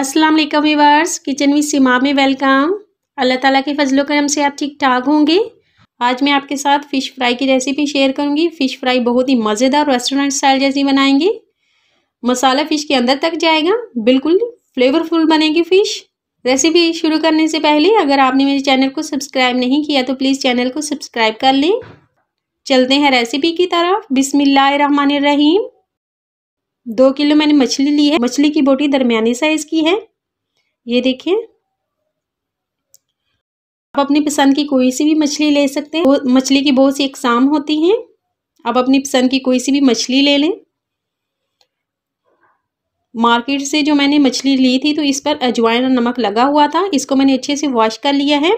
अस्सलाम वालेकुम kitchen with सीमा में वेलकम अल्लाह ताला के फजलो करम से आप ठीक ठाक होंगे आज मैं आपके साथ फ़िश फ्राई की रेसिपी शेयर करूंगी फ़िश फ्राई बहुत ही मज़ेदार रेस्टोरेंट स्टाइल जैसी बनाएंगे मसाला फ़िश के अंदर तक जाएगा बिल्कुल फ्लेवरफुल बनेगी फ़िश रेसिपी शुरू करने से पहले अगर आपने मेरे चैनल को सब्सक्राइब नहीं किया तो प्लीज़ चैनल को सब्सक्राइब कर लें चलते हैं रेसिपी की तरफ रहीम दो किलो मैंने मछली ली है मछली की बोटी दरमिया साइज की है ये देखिए आप अपनी पसंद की कोई सी भी मछली ले सकते हैं मछली की बहुत सी इकसाम होती हैं आप अपनी पसंद की कोई सी भी मछली ले लें मार्केट से जो मैंने मछली ली थी तो इस पर अजवाइन और नमक लगा हुआ था इसको मैंने अच्छे से वॉश कर लिया है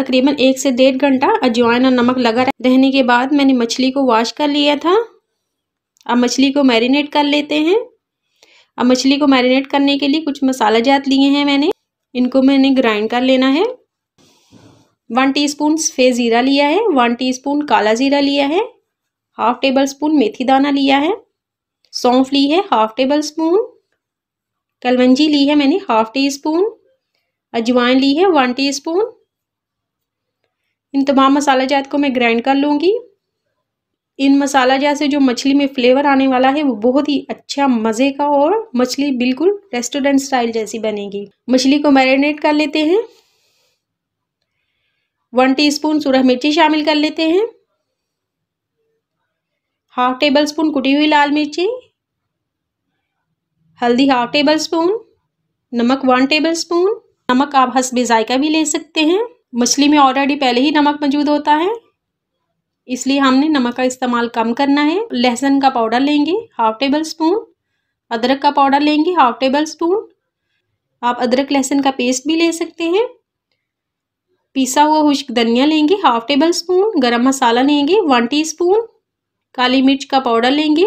तकरीबन एक से डेढ़ घंटा अजवाइन और नमक लगा रहने के बाद मैंने मछली को वॉश कर लिया था अब मछली को मैरिनेट कर लेते हैं अब मछली को मैरिनेट करने के लिए कुछ मसाला जात लिए हैं मैंने इनको मैंने ग्राइंड कर लेना है वन टीस्पून सफ़ेद ज़ीरा लिया है वन टीस्पून काला ज़ीरा लिया है हाफ टेबल स्पून मेथी दाना लिया है सौंफ ली है हाफ टेबल स्पून कलवंजी ली है मैंने हाफ टी स्पून अजवाइन ली है वन स्पून इन तमाम मसाला जात को मैं ग्राइंड कर लूँगी इन मसाला जैसे जो मछली में फ्लेवर आने वाला है वो बहुत ही अच्छा मज़े का और मछली बिल्कुल रेस्टोरेंट स्टाइल जैसी बनेगी मछली को मैरिनेट कर लेते हैं वन टीस्पून सूरह मिर्ची शामिल कर लेते हैं हाफ टेबल स्पून कुटी हुई लाल मिर्ची हल्दी हाफ टेबल स्पून नमक वन टेबल स्पून नमक आप हंसबे जायका भी ले सकते हैं मछली में ऑलरेडी पहले ही नमक मौजूद होता है इसलिए हमने नमक का इस्तेमाल कम करना है लहसुन का पाउडर लेंगे हाफ टेबल स्पून अदरक का पाउडर लेंगे हाफ टेबल स्पून आप अदरक लहसुन का पेस्ट भी ले सकते हैं पिसा हुआ खुश्क धनिया लेंगे हाफ टेबल स्पून गरम मसाला लेंगे वन स्पून काली मिर्च का पाउडर लेंगे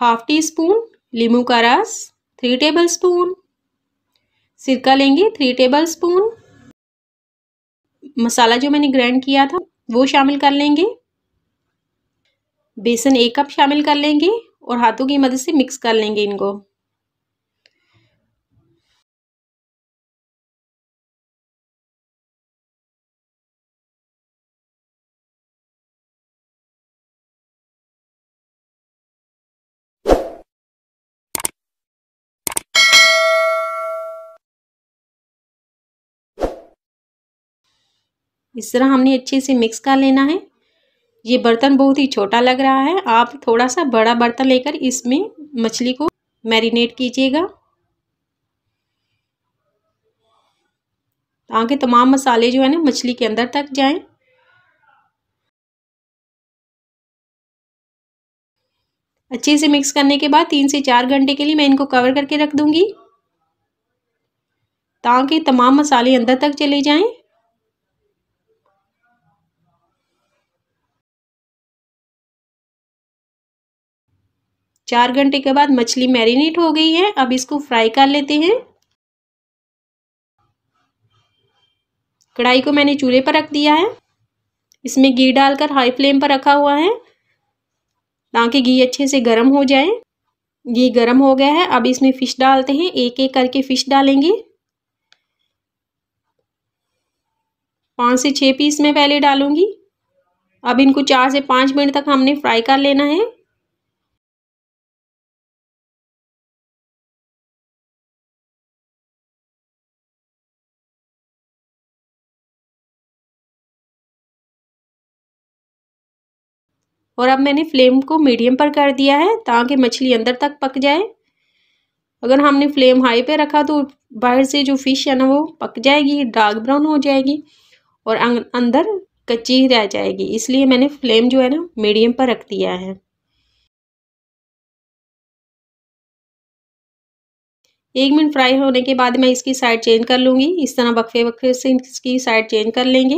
हाफ टी स्पून लीमू का रस थ्री टेबल स्पून सिरका लेंगे थ्री टेबल स्पून मसाला जो मैंने ग्राइंड किया था वो शामिल कर लेंगे बेसन एक कप शामिल कर लेंगे और हाथों की मदद से मिक्स कर लेंगे इनको इस तरह हमने अच्छे से मिक्स कर लेना है ये बर्तन बहुत ही छोटा लग रहा है आप थोड़ा सा बड़ा बर्तन लेकर इसमें मछली को मैरिनेट कीजिएगा ताकि तमाम मसाले जो है ना मछली के अंदर तक जाएं अच्छे से मिक्स करने के बाद तीन से चार घंटे के लिए मैं इनको कवर करके रख दूंगी ताकि तमाम मसाले अंदर तक चले जाएं चार घंटे के बाद मछली मैरिनेट हो गई है अब इसको फ्राई कर लेते हैं कढ़ाई को मैंने चूल्हे पर रख दिया है इसमें घी डालकर हाई फ्लेम पर रखा हुआ है ताकि घी अच्छे से गर्म हो जाए घी गर्म हो गया है अब इसमें फ़िश डालते हैं एक एक करके फ़िश डालेंगे पाँच से छः पीस मैं पहले डालूंगी अब इनको चार से पाँच मिनट तक हमने फ्राई कर लेना है और अब मैंने फ्लेम को मीडियम पर कर दिया है ताकि मछली अंदर तक पक जाए अगर हमने फ्लेम हाई पे रखा तो बाहर से जो फ़िश है ना वो पक जाएगी डार्क ब्राउन हो जाएगी और अं-, अंदर कच्ची ही रह जाएगी इसलिए मैंने फ्लेम जो है ना मीडियम पर रख दिया है एक मिनट फ्राई होने के बाद मैं इसकी साइड चेंज कर लूँगी इस तरह बक्फे बक्फे से इसकी साइड चेंज कर लेंगे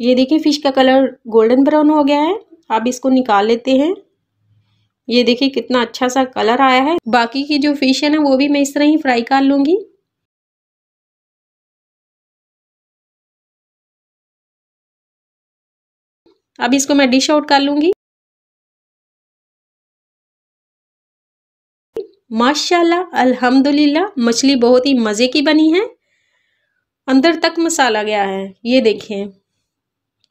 ये देखिए फ़िश का कलर गोल्डन ब्राउन हो गया है अब इसको निकाल लेते हैं ये देखिए कितना अच्छा सा कलर आया है बाकी की जो फ़िश है ना वो भी मैं इस तरह ही फ्राई कर लूंगी अब इसको मैं डिश आउट कर लूंगी माशाल्लाह अल्हम्दुलिल्लाह मछली बहुत ही मज़े की बनी है अंदर तक मसाला गया है ये देखिए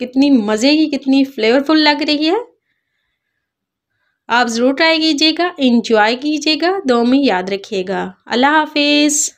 कितनी मज़े की कितनी फ्लेवरफुल लग रही है आप ज़रूर ट्राई कीजिएगा इंजॉय कीजिएगा दो में याद रखिएगा अल्लाह हाफिज़